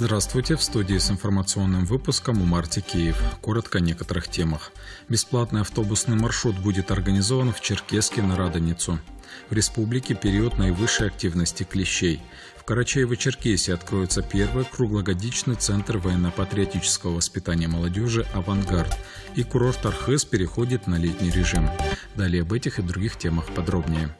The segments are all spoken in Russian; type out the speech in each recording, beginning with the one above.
Здравствуйте, в студии с информационным выпуском у Марти Киев. Коротко о некоторых темах. Бесплатный автобусный маршрут будет организован в Черкеске на Радоницу. В республике период наивысшей активности клещей. В Карачаево-Черкесии откроется первый круглогодичный центр военно-патриотического воспитания молодежи «Авангард» и курорт Архыз переходит на летний режим. Далее об этих и других темах подробнее.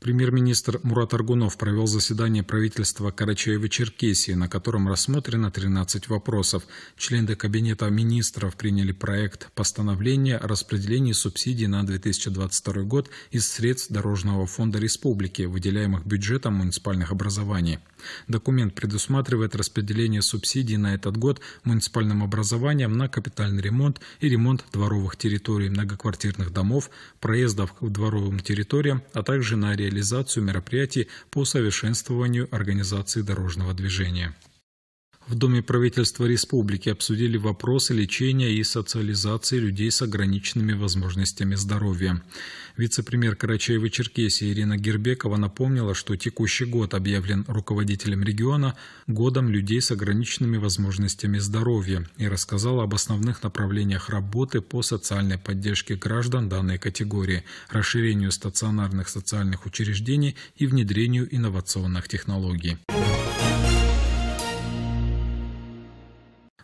Премьер-министр Мурат Аргунов провел заседание правительства Карачаево-Черкесии, на котором рассмотрено 13 вопросов. Члены Кабинета министров приняли проект постановления о распределении субсидий на 2022 год из средств Дорожного фонда республики, выделяемых бюджетом муниципальных образований. Документ предусматривает распределение субсидий на этот год муниципальным образованием на капитальный ремонт и ремонт дворовых территорий многоквартирных домов, проездов к дворовым территориям, а также на реализацию реализацию мероприятий по совершенствованию организации дорожного движения в Доме правительства республики обсудили вопросы лечения и социализации людей с ограниченными возможностями здоровья. Вице-премьер Карачаева-Черкесии Ирина Гербекова напомнила, что текущий год объявлен руководителем региона годом людей с ограниченными возможностями здоровья и рассказала об основных направлениях работы по социальной поддержке граждан данной категории, расширению стационарных социальных учреждений и внедрению инновационных технологий.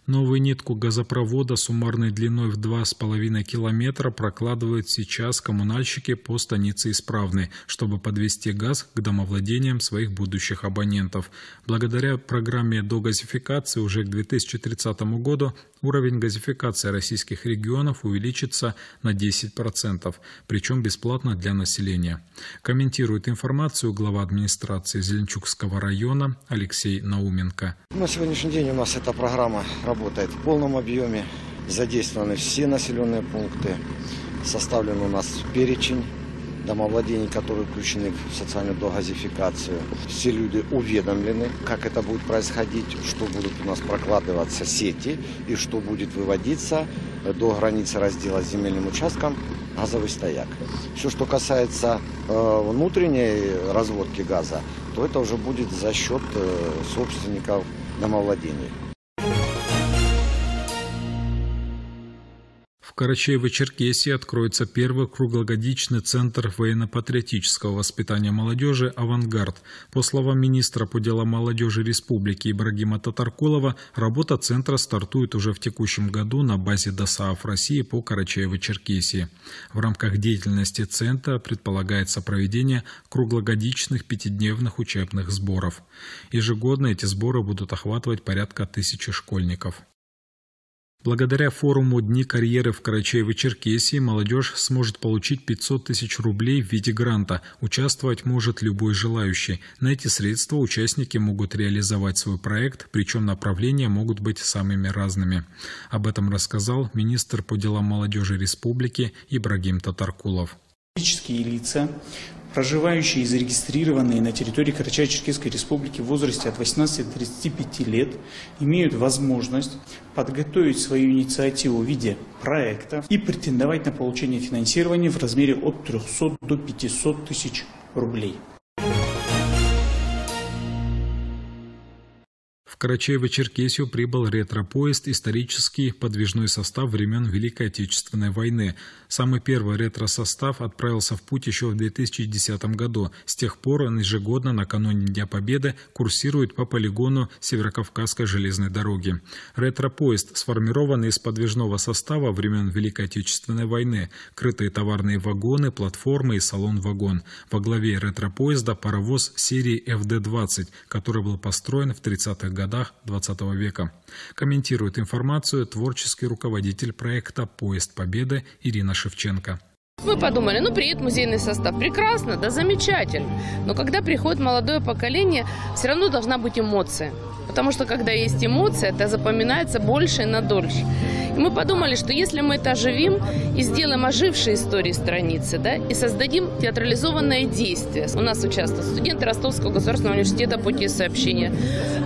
Новую нитку газопровода суммарной длиной в 2,5 километра прокладывают сейчас коммунальщики по станице Исправной, чтобы подвести газ к домовладениям своих будущих абонентов. Благодаря программе догазификации уже к 2030 году Уровень газификации российских регионов увеличится на 10%, причем бесплатно для населения. Комментирует информацию глава администрации Зеленчукского района Алексей Науменко. На сегодняшний день у нас эта программа работает в полном объеме. Задействованы все населенные пункты. Составлен у нас перечень домовладений, которые включены в социальную догазификацию. Все люди уведомлены, как это будет происходить, что будут у нас прокладываться сети и что будет выводиться до границы раздела с земельным участком газовый стояк. Все, что касается э, внутренней разводки газа, то это уже будет за счет э, собственников домовладений. Карачаево-Черкесии откроется первый круглогодичный центр военно-патриотического воспитания молодежи «Авангард». По словам министра по делам молодежи республики Ибрагима Татаркулова, работа центра стартует уже в текущем году на базе ДОСААФ России по Карачаево-Черкесии. В рамках деятельности центра предполагается проведение круглогодичных пятидневных учебных сборов. Ежегодно эти сборы будут охватывать порядка тысячи школьников. Благодаря форуму «Дни карьеры в Карачаево-Черкесии» молодежь сможет получить 500 тысяч рублей в виде гранта. Участвовать может любой желающий. На эти средства участники могут реализовать свой проект, причем направления могут быть самыми разными. Об этом рассказал министр по делам молодежи республики Ибрагим Татаркулов. Физические лица, проживающие и зарегистрированные на территории Карачаево-Черкесской Республики в возрасте от 18 до 35 лет, имеют возможность подготовить свою инициативу в виде проектов и претендовать на получение финансирования в размере от 300 до 500 тысяч рублей. В Карачаево-Черкесию прибыл ретро-поезд «Исторический подвижной состав времен Великой Отечественной войны». Самый первый ретро-состав отправился в путь еще в 2010 году. С тех пор он ежегодно накануне Дня Победы курсирует по полигону Северокавказской железной дороги. Ретро-поезд сформирован из подвижного состава времен Великой Отечественной войны. Крытые товарные вагоны, платформы и салон-вагон. Во главе ретро-поезда паровоз серии FD-20, который был построен в 30-х годах XX века. Комментирует информацию творческий руководитель проекта «Поезд Победы» Ирина Шевченко. Мы подумали, ну приедет музейный состав, прекрасно, да замечательно. Но когда приходит молодое поколение, все равно должна быть эмоция потому что когда есть эмоция, это запоминается больше и на И мы подумали, что если мы это оживим и сделаем ожившие истории страницы, да, и создадим театрализованное действие. У нас участвуют студенты Ростовского государственного университета пути сообщения,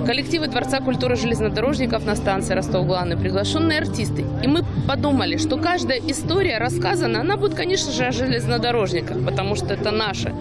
коллективы Дворца культуры железнодорожников на станции Ростов-Главный, приглашенные артисты. И мы подумали, что каждая история рассказана, она будет, конечно же, о железнодорожниках, потому что это наша.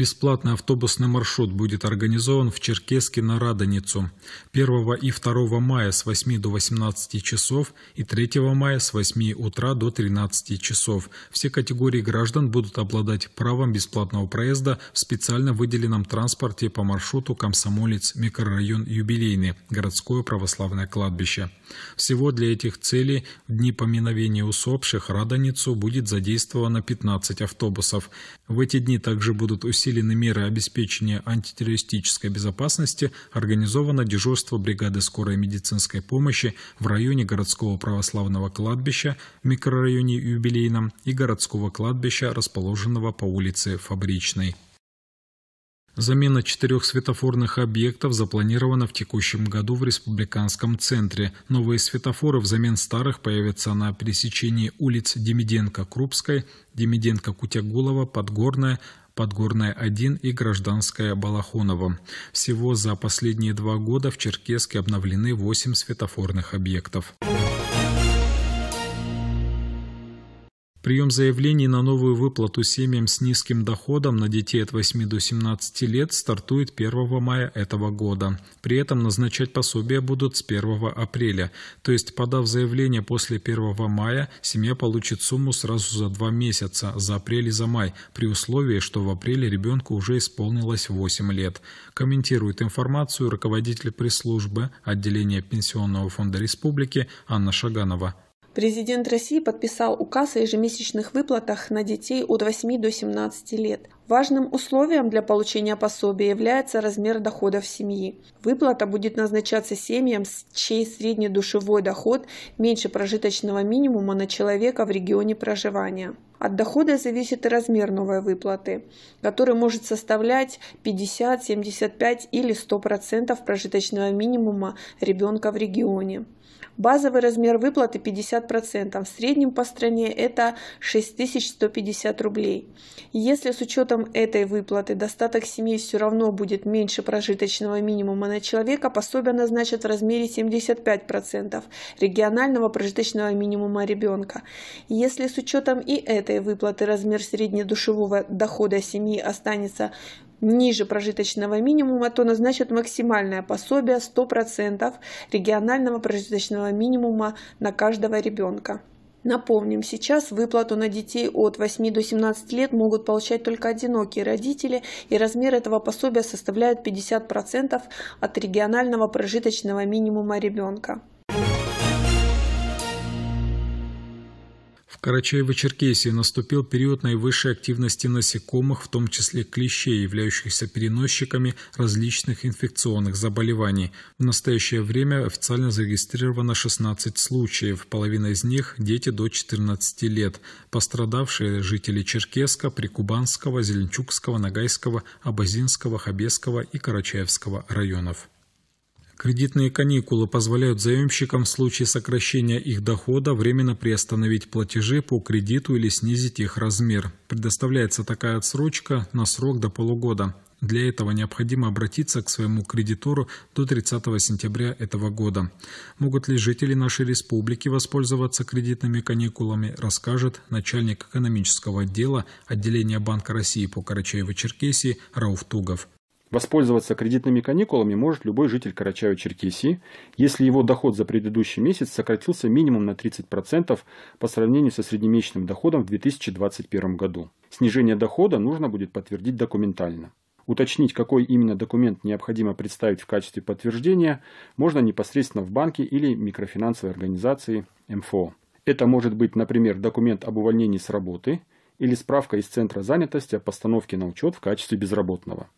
Бесплатный автобусный маршрут будет организован в Черкеске на Радоницу 1 и 2 мая с 8 до 18 часов и 3 мая с 8 утра до 13 часов. Все категории граждан будут обладать правом бесплатного проезда в специально выделенном транспорте по маршруту Комсомолец, микрорайон Юбилейный, городское православное кладбище. Всего для этих целей в дни поминовения усопших Радоницу будет задействовано 15 автобусов. В эти дни также будут усилены усилены меры обеспечения антитеррористической безопасности, организовано дежурство бригады скорой медицинской помощи в районе городского православного кладбища в микрорайоне Юбилейном и городского кладбища, расположенного по улице Фабричной. Замена четырех светофорных объектов запланирована в текущем году в Республиканском центре. Новые светофоры взамен старых появятся на пересечении улиц Демиденко-Крупской, Демиденко-Кутягулова, Подгорная, Подгорная-1 и Гражданская Балахонова. Всего за последние два года в Черкесске обновлены 8 светофорных объектов. Прием заявлений на новую выплату семьям с низким доходом на детей от 8 до 17 лет стартует 1 мая этого года. При этом назначать пособия будут с 1 апреля. То есть, подав заявление после 1 мая, семья получит сумму сразу за два месяца, за апрель и за май, при условии, что в апреле ребенку уже исполнилось 8 лет. Комментирует информацию руководитель пресс-службы отделения Пенсионного фонда республики Анна Шаганова. Президент России подписал указ о ежемесячных выплатах на детей от 8 до 17 лет. Важным условием для получения пособия является размер доходов семьи. Выплата будет назначаться семьям, чей средний душевой доход меньше прожиточного минимума на человека в регионе проживания. От дохода зависит и размер новой выплаты, который может составлять 50, 75 или 100% прожиточного минимума ребенка в регионе. Базовый размер выплаты 50%. В среднем по стране это 6150 рублей. Если с учетом этой выплаты достаток семьи все равно будет меньше прожиточного минимума на человека, пособие назначат в размере 75% регионального прожиточного минимума ребенка. Если с учетом и этой выплаты размер среднедушевого дохода семьи останется ниже прожиточного минимума, то назначат максимальное пособие 100% регионального прожиточного минимума на каждого ребенка. Напомним, сейчас выплату на детей от 8 до 17 лет могут получать только одинокие родители, и размер этого пособия составляет 50% от регионального прожиточного минимума ребенка. Карачаево-Черкесии наступил период наивысшей активности насекомых, в том числе клещей, являющихся переносчиками различных инфекционных заболеваний. В настоящее время официально зарегистрировано 16 случаев, половина из них – дети до 14 лет. Пострадавшие – жители Черкеска, Прикубанского, Зеленчукского, Ногайского, Абазинского, Хабесского и Карачаевского районов. Кредитные каникулы позволяют заемщикам в случае сокращения их дохода временно приостановить платежи по кредиту или снизить их размер. Предоставляется такая отсрочка на срок до полугода. Для этого необходимо обратиться к своему кредитору до 30 сентября этого года. Могут ли жители нашей республики воспользоваться кредитными каникулами, расскажет начальник экономического отдела отделения Банка России по Карачаево-Черкесии Рауф Тугов. Воспользоваться кредитными каникулами может любой житель Карачаева-Черкесии, если его доход за предыдущий месяц сократился минимум на 30% по сравнению со среднемесячным доходом в 2021 году. Снижение дохода нужно будет подтвердить документально. Уточнить, какой именно документ необходимо представить в качестве подтверждения, можно непосредственно в банке или микрофинансовой организации МФО. Это может быть, например, документ об увольнении с работы или справка из Центра занятости о постановке на учет в качестве безработного.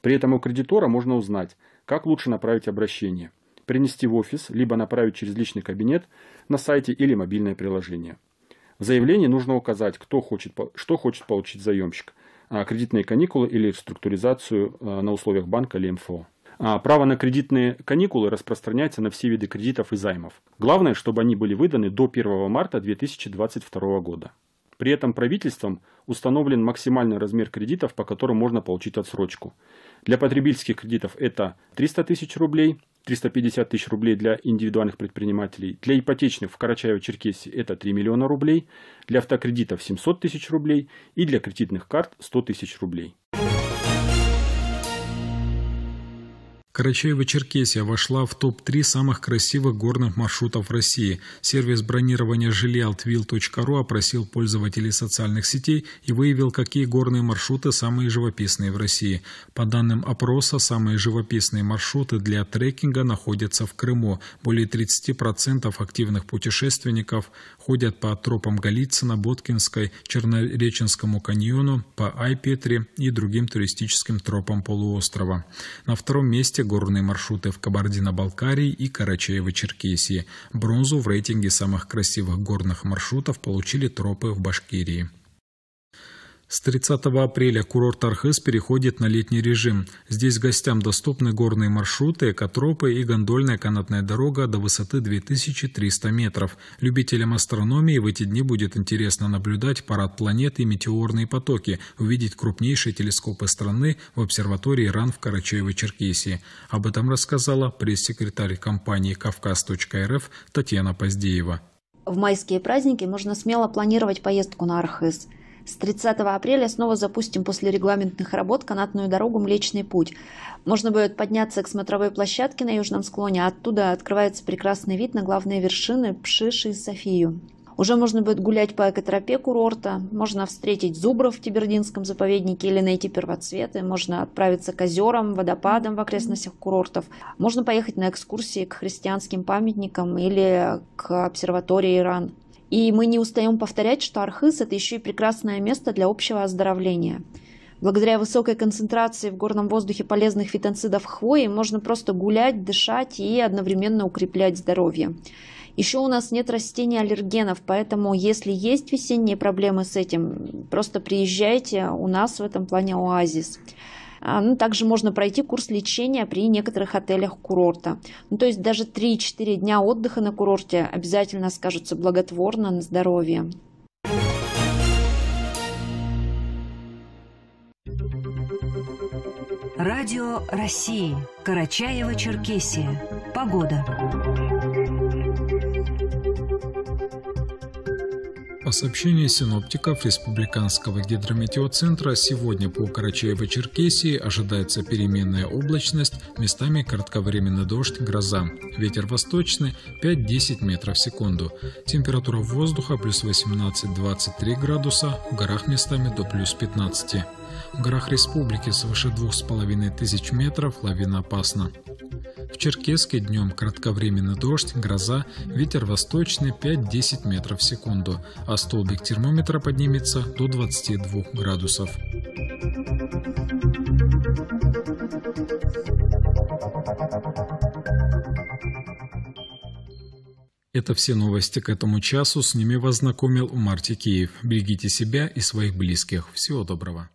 При этом у кредитора можно узнать, как лучше направить обращение – принести в офис, либо направить через личный кабинет на сайте или мобильное приложение. В заявлении нужно указать, кто хочет, что хочет получить заемщик а, – кредитные каникулы или структуризацию а, на условиях банка или МФО. А, право на кредитные каникулы распространяется на все виды кредитов и займов. Главное, чтобы они были выданы до 1 марта 2022 года. При этом правительством установлен максимальный размер кредитов, по которым можно получить отсрочку. Для потребительских кредитов это 300 тысяч рублей, 350 тысяч рублей для индивидуальных предпринимателей. Для ипотечных в Карачаево-Черкесии это 3 миллиона рублей, для автокредитов 700 тысяч рублей и для кредитных карт 100 тысяч рублей. Карачаево-Черкесия вошла в топ-3 самых красивых горных маршрутов России. Сервис бронирования жилья altwil.ru опросил пользователей социальных сетей и выявил, какие горные маршруты самые живописные в России. По данным опроса, самые живописные маршруты для трекинга находятся в Крыму. Более 30% активных путешественников ходят по тропам Голицына, Боткинской, Чернореченскому каньону, по Айпетре и другим туристическим тропам полуострова. На втором месте горные маршруты в Кабардино-Балкарии и Карачаево-Черкесии. Бронзу в рейтинге самых красивых горных маршрутов получили тропы в Башкирии. С 30 апреля курорт Архыз переходит на летний режим. Здесь гостям доступны горные маршруты, экотропы и гондольная канатная дорога до высоты 2300 метров. Любителям астрономии в эти дни будет интересно наблюдать парад планет и метеорные потоки, увидеть крупнейшие телескопы страны в обсерватории РАН в Карачаево-Черкесии. Об этом рассказала пресс-секретарь компании «Кавказ.рф» Татьяна Поздеева. В майские праздники можно смело планировать поездку на Архыз – с 30 апреля снова запустим после регламентных работ канатную дорогу «Млечный путь». Можно будет подняться к смотровой площадке на южном склоне, а оттуда открывается прекрасный вид на главные вершины Пшиш и Софию. Уже можно будет гулять по экотропе курорта, можно встретить зубров в Тибердинском заповеднике или найти первоцветы, можно отправиться к озерам, водопадам в окрестностях курортов, можно поехать на экскурсии к христианским памятникам или к обсерватории Иран. И мы не устаем повторять, что Архыз – это еще и прекрасное место для общего оздоровления. Благодаря высокой концентрации в горном воздухе полезных фитонцидов хвои можно просто гулять, дышать и одновременно укреплять здоровье. Еще у нас нет растений аллергенов, поэтому если есть весенние проблемы с этим, просто приезжайте, у нас в этом плане оазис. А, ну, также можно пройти курс лечения при некоторых отелях курорта. Ну, то есть даже 3-4 дня отдыха на курорте обязательно скажутся благотворно на здоровье. Радио России. Карачаево-Черкесия. Погода. По сообщению синоптиков Республиканского гидрометеоцентра сегодня по Карачаево-Черкесии ожидается переменная облачность, местами кратковременный дождь, гроза. Ветер восточный 5-10 метров в секунду. Температура воздуха плюс 18-23 градуса, в горах местами до плюс 15. В горах республики свыше 2500 метров лавина опасна. В Черкеске днем кратковременно дождь, гроза, ветер восточный 5-10 метров в секунду, а столбик термометра поднимется до 22 градусов. Это все новости к этому часу. С ними вас знакомил Марти Киев. Берегите себя и своих близких. Всего доброго.